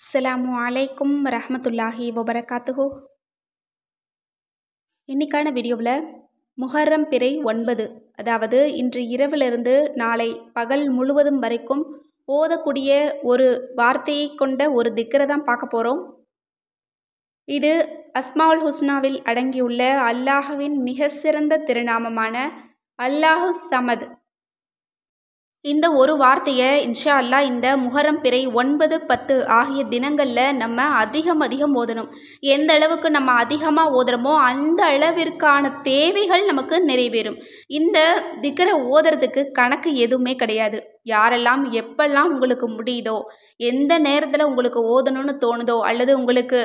அஸ்லாமு அலைக்கும் ரஹமத்துல்லாஹி வபரகாத்துஹோ இன்றைக்கான வீடியோவில் முஹர்ரம் பிறை ஒன்பது அதாவது இன்று இரவிலிருந்து நாளை பகல் முழுவதும் வரைக்கும் ஓதக்கூடிய ஒரு வார்த்தையை கொண்ட ஒரு திக்கரை தான் பார்க்க போகிறோம் இது அஸ்மாவுல் ஹுஸ்னாவில் அடங்கியுள்ள அல்லாஹுவின் மிக சிறந்த திருநாமமான அல்லாஹு சமத் இந்த ஒரு வார்த்தையை இன்ஷா அல்லா இந்த முஹரம் பிறை ஒன்பது பத்து ஆகிய தினங்களில் நம்ம அதிகம் அதிகம் ஓதணும் எந்த அளவுக்கு நம்ம அதிகமாக ஓதுறோமோ அந்த அளவிற்கான தேவைகள் நமக்கு நிறைவேறும் இந்த திக்கரை ஓதுறதுக்கு கணக்கு எதுவுமே கிடையாது யாரெல்லாம் எப்பெல்லாம் உங்களுக்கு முடியுதோ எந்த நேரத்தில் உங்களுக்கு ஓதணும்னு தோணுதோ அல்லது உங்களுக்கு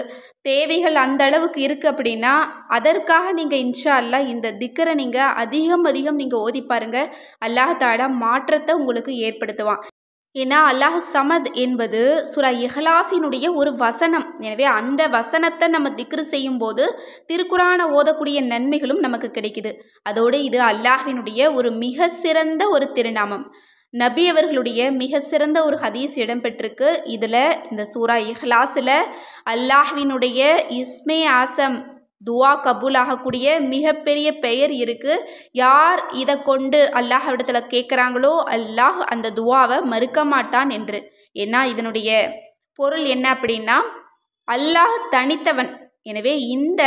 தேவைகள் அந்த அளவுக்கு இருக்குது அப்படின்னா அதற்காக நீங்கள் இன்ஷா இந்த திக்கரை நீங்கள் அதிகம் அதிகம் நீங்கள் ஓதி பாருங்கள் அல்லாஹாடா மாற்றத்தை உங்களுக்கு ஏற்படுத்துவான் ஏன்னா அல்லாஹ் சமத் என்பது சுரா இஹலாசினுடைய ஒரு வசனம் எனவே அந்த வசனத்தை நம்ம திக்ரு செய்யும் போது திருக்குறான ஓதக்கூடிய நன்மைகளும் நமக்கு கிடைக்குது அதோடு இது அல்லாஹினுடைய ஒரு மிக சிறந்த ஒரு திருநாமம் நபி அவர்களுடைய மிக சிறந்த ஒரு ஹதீஸ் இடம்பெற்றிருக்கு இதில் இந்த சூரா இஹ்லாஸில் அல்லாஹ்வினுடைய இஸ்மே ஆசம் துவா கபூல் ஆகக்கூடிய மிகப்பெரிய பெயர் இருக்குது யார் இதை கொண்டு அல்லாஹ இடத்துல கேட்குறாங்களோ அல்லாஹ் அந்த துவாவை மறுக்க மாட்டான் என்று ஏன்னா இதனுடைய பொருள் என்ன அப்படின்னா அல்லாஹ் தனித்தவன் எனவே இந்த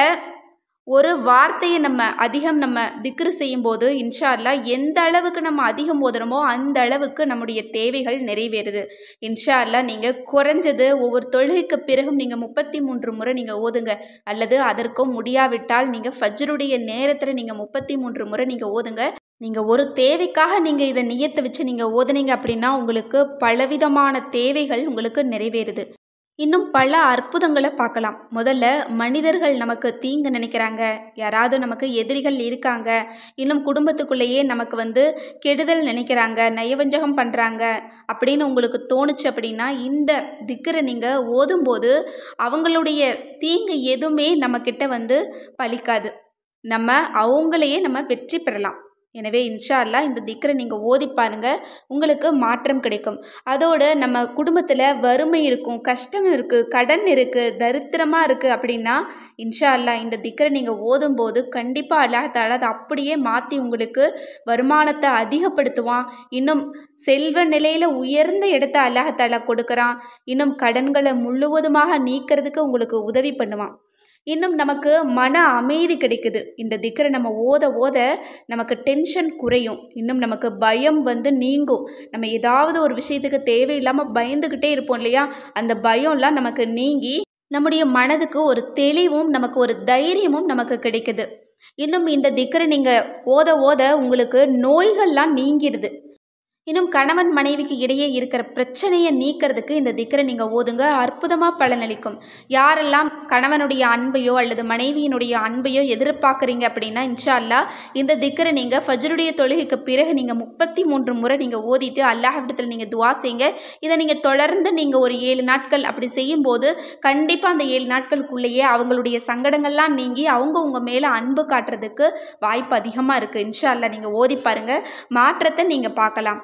ஒரு வார்த்தையை நம்ம அதிகம் நம்ம திக்ரு செய்யும்போது இன்ஷா அல்லா எந்த அளவுக்கு நம்ம அதிகம் ஓதுறோமோ அந்த அளவுக்கு நம்முடைய தேவைகள் நிறைவேறுது இன்ஷா அல்லா நீங்கள் குறைஞ்சது ஒவ்வொரு தொழுகைக்கு பிறகும் நீங்கள் முப்பத்தி மூன்று முறை நீங்கள் ஓதுங்க அல்லது அதற்கும் முடியாவிட்டால் நீங்கள் ஃபஜ்ருடைய நேரத்தில் நீங்கள் முப்பத்தி மூன்று முறை நீங்கள் ஓதுங்க நீங்கள் ஒரு தேவைக்காக நீங்கள் இதை நியத்தை வச்சு நீங்கள் ஓதுனீங்க அப்படின்னா உங்களுக்கு பலவிதமான தேவைகள் உங்களுக்கு நிறைவேறுது இன்னும் பல அற்புதங்களை பார்க்கலாம் முதல்ல மனிதர்கள் நமக்கு தீங்கு நினைக்கிறாங்க யாராவது நமக்கு எதிரிகள் இருக்காங்க இன்னும் குடும்பத்துக்குள்ளேயே நமக்கு வந்து கெடுதல் நினைக்கிறாங்க நயவஞ்சகம் பண்ணுறாங்க அப்படின்னு உங்களுக்கு தோணுச்சு அப்படின்னா இந்த திக்கரை நீங்கள் ஓதும்போது அவங்களுடைய தீங்கு எதுவுமே நம்மக்கிட்ட வந்து பலிக்காது நம்ம அவங்களையே நம்ம வெற்றி பெறலாம் எனவே இன்ஷா அல்லா இந்த திக்கரை நீங்கள் ஓதி பாருங்கள் உங்களுக்கு மாற்றம் கிடைக்கும் அதோடு நம்ம குடும்பத்தில் வறுமை இருக்கும் கஷ்டம் இருக்குது கடன் இருக்குது தரித்திரமாக இருக்குது அப்படின்னா இன்ஷா அல்லா இந்த திக்கரை நீங்கள் ஓதும் போது கண்டிப்பாக அல்லாஹால அதை அப்படியே மாற்றி உங்களுக்கு வருமானத்தை அதிகப்படுத்துவான் இன்னும் செல்வ நிலையில் உயர்ந்த இடத்த அல்லாஹால கொடுக்குறான் இன்னும் கடன்களை முழுவதுமாக நீக்கிறதுக்கு உங்களுக்கு உதவி பண்ணுவான் இன்னும் நமக்கு மன அமைதி கிடைக்குது இந்த திக்கரை நம்ம ஓத ஓத நமக்கு டென்ஷன் குறையும் இன்னும் நமக்கு பயம் வந்து நீங்கும் நம்ம ஏதாவது ஒரு விஷயத்துக்கு தேவையில்லாமல் பயந்துக்கிட்டே இருப்போம் இல்லையா அந்த பயம்லாம் நமக்கு நீங்கி நம்முடைய மனதுக்கு ஒரு தெளிவும் நமக்கு ஒரு தைரியமும் நமக்கு கிடைக்குது இன்னும் இந்த திக்கரை நீங்கள் ஓத ஓத உங்களுக்கு நோய்கள்லாம் நீங்கிடுது இன்னும் கணவன் மனைவிக்கு இடையே இருக்கிற பிரச்சனையை நீக்கிறதுக்கு இந்த திக்கரை நீங்கள் ஓதுங்க அற்புதமாக பலனளிக்கும் யாரெல்லாம் கணவனுடைய அன்பையோ அல்லது மனைவியினுடைய அன்பையோ எதிர்பார்க்குறீங்க அப்படின்னா இன்ஷால்லா இந்த திக்கரை நீங்கள் ஃபஜருடைய தொழுகைக்கு பிறகு நீங்கள் முப்பத்தி மூன்று முறை நீங்கள் ஓதிட்டு அல்லாஹிடத்தில் நீங்கள் துவா செய்யுங்க இதை நீங்கள் தொடர்ந்து நீங்கள் ஒரு ஏழு நாட்கள் அப்படி செய்யும்போது கண்டிப்பாக அந்த ஏழு நாட்களுக்குள்ளேயே அவங்களுடைய சங்கடங்கள்லாம் நீங்கி அவங்க உங்கள் மேலே அன்பு காட்டுறதுக்கு வாய்ப்பு அதிகமாக இருக்குது இன்ஷா அல்லா நீங்கள் ஓதி பாருங்கள் மாற்றத்தை நீங்கள் பார்க்கலாம்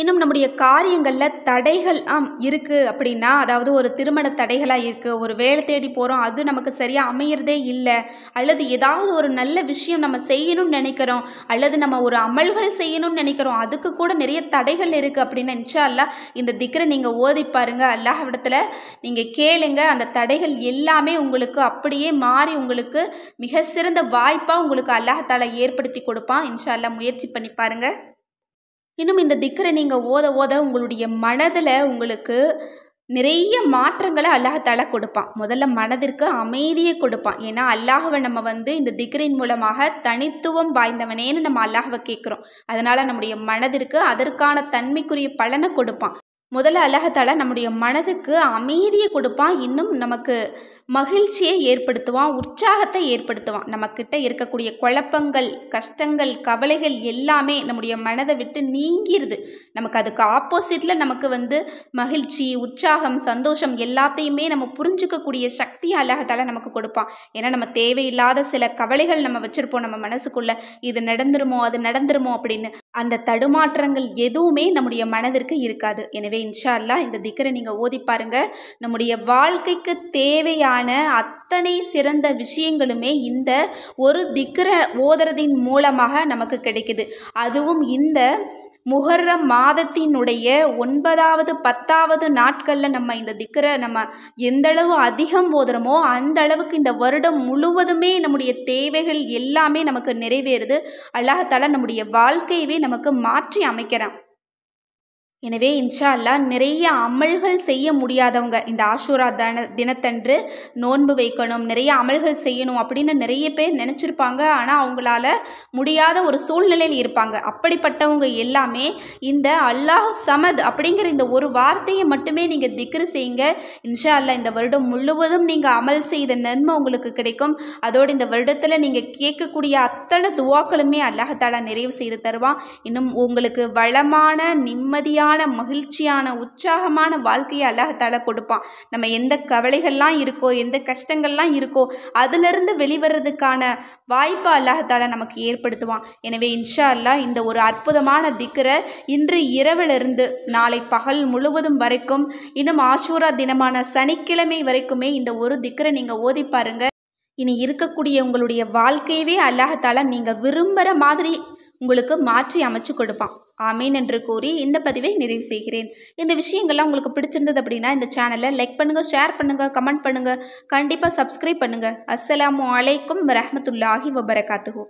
இன்னும் நம்முடைய காரியங்களில் தடைகள் ஆம் இருக்குது அப்படின்னா அதாவது ஒரு திருமண தடைகளாக இருக்குது ஒரு வேலை தேடி போகிறோம் அது நமக்கு சரியாக அமையிறதே இல்லை அல்லது ஏதாவது ஒரு நல்ல விஷயம் நம்ம செய்யணும்னு நினைக்கிறோம் அல்லது நம்ம ஒரு அமல்கள் செய்யணும்னு நினைக்கிறோம் அதுக்கு கூட நிறைய தடைகள் இருக்குது அப்படின்னா நினச்சா இந்த திக்கரை நீங்கள் ஓதி பாருங்கள் இடத்துல நீங்கள் கேளுங்க அந்த தடைகள் எல்லாமே உங்களுக்கு அப்படியே மாறி உங்களுக்கு மிக சிறந்த வாய்ப்பாக உங்களுக்கு அல்லாஹால ஏற்படுத்தி கொடுப்பான் இன்ஷா அல்லா முயற்சி பண்ணி பாருங்கள் இன்னும் இந்த திக்கரை நீங்கள் ஓத ஓத உங்களுடைய மனதில் உங்களுக்கு நிறைய மாற்றங்களை அல்லாஹால கொடுப்பான் முதல்ல மனதிற்கு அமைதியை கொடுப்பான் ஏன்னா அல்லாஹவை நம்ம வந்து இந்த திக்ரின் மூலமாக தனித்துவம் வாய்ந்தவனேன்னு நம்ம அல்லாஹவை கேட்குறோம் அதனால் நம்முடைய மனதிற்கு அதற்கான தன்மைக்குரிய பலனை கொடுப்பான் முதல்ல அழகத்தால் நம்முடைய மனதுக்கு அமைதியை கொடுப்பான் இன்னும் நமக்கு மகிழ்ச்சியை ஏற்படுத்துவான் உற்சாகத்தை ஏற்படுத்துவான் நம்மக்கிட்ட இருக்கக்கூடிய குழப்பங்கள் கஷ்டங்கள் கவலைகள் எல்லாமே நம்முடைய மனதை விட்டு நீங்கிடுது நமக்கு அதுக்கு ஆப்போசிட்டில் நமக்கு வந்து மகிழ்ச்சி உற்சாகம் சந்தோஷம் எல்லாத்தையுமே நம்ம புரிஞ்சுக்கக்கூடிய சக்தி அழகத்தால் நமக்கு கொடுப்பான் ஏன்னா நம்ம தேவையில்லாத சில கவலைகள் நம்ம வச்சுருப்போம் நம்ம மனசுக்குள்ளே இது நடந்துருமோ அது நடந்துருமோ அப்படின்னு அந்த தடுமாற்றங்கள் எதுவுமே நம்முடைய மனதிற்கு இருக்காது எனவே இன்ஷா அல்லா இந்த திக்கரை நீங்கள் ஓதி பாருங்கள் நம்முடைய வாழ்க்கைக்கு தேவையான அத்தனை சிறந்த விஷயங்களுமே இந்த ஒரு திக்கரை ஓதுறதின் மூலமாக நமக்கு கிடைக்குது அதுவும் இந்த முகர்ற மாதத்தினுடைய ஒன்பதாவது பத்தாவது நாட்களில் நம்ம இந்த திக்கரை நம்ம எந்தளவு அதிகம் போதுறோமோ அந்த அளவுக்கு இந்த வருடம் முழுவதுமே நம்முடைய தேவைகள் எல்லாமே நமக்கு நிறைவேறுது அல்லாஹால நம்முடைய வாழ்க்கையவே நமக்கு மாற்றி அமைக்கிறான் எனவே இன்ஷா அல்லா நிறைய அமல்கள் செய்ய முடியாதவங்க இந்த ஆஷூரா தன தினத்தன்று நோன்பு வைக்கணும் நிறைய அமல்கள் செய்யணும் அப்படின்னு நிறைய பேர் நினச்சிருப்பாங்க ஆனால் அவங்களால முடியாத ஒரு சூழ்நிலையில் இருப்பாங்க அப்படிப்பட்டவங்க எல்லாமே இந்த அல்லாஹ் சமத் அப்படிங்கிற இந்த ஒரு வார்த்தையை மட்டுமே நீங்கள் திக்ரு செய்யுங்க இன்ஷா அல்லா இந்த வருடம் முழுவதும் நீங்கள் அமல் செய்த நன்மை உங்களுக்கு கிடைக்கும் அதோடு இந்த வருடத்தில் நீங்கள் கேட்கக்கூடிய அத்தனை துவாக்களுமே அல்லாஹாலா நிறைவு செய்து தருவான் இன்னும் உங்களுக்கு வளமான நிம்மதியான சந்தோஷமான மகிழ்ச்சியான உற்சாகமான வாழ்க்கையை அல்லாஹால கொடுப்பான் நம்ம எந்த கவலைகள்லாம் இருக்கோ எந்த கஷ்டங்கள்லாம் இருக்கோ அதுலேருந்து வெளிவர்றதுக்கான வாய்ப்பை அல்லாஹால நமக்கு ஏற்படுத்துவான் எனவே இன்ஷா அல்லா இந்த ஒரு அற்புதமான திக்கரை இன்று இரவிலிருந்து நாளை பகல் முழுவதும் வரைக்கும் இன்னும் ஆஷூரா தினமான சனிக்கிழமை வரைக்குமே இந்த ஒரு திக்கரை நீங்கள் ஓதி பாருங்கள் இனி இருக்கக்கூடிய உங்களுடைய வாழ்க்கையவே அல்லாஹால நீங்கள் விரும்புகிற மாதிரி உங்களுக்கு மாற்றி அமைச்சு கொடுப்பான் ஆமீன் என்று கூறி இந்த பதிவை நிறைவு செய்கிறேன் இந்த விஷயங்கள்லாம் உங்களுக்கு பிடிச்சிருந்தது அப்படின்னா இந்த சேனலை லைக் பண்ணுங்கள் ஷேர் பண்ணுங்கள் கமெண்ட் பண்ணுங்கள் கண்டிப்பாக சப்ஸ்கிரைப் பண்ணுங்கள் அஸ்ஸலாமு அலைக்கும் ரஹமத்துல்லாஹி வபரகாத்துகோ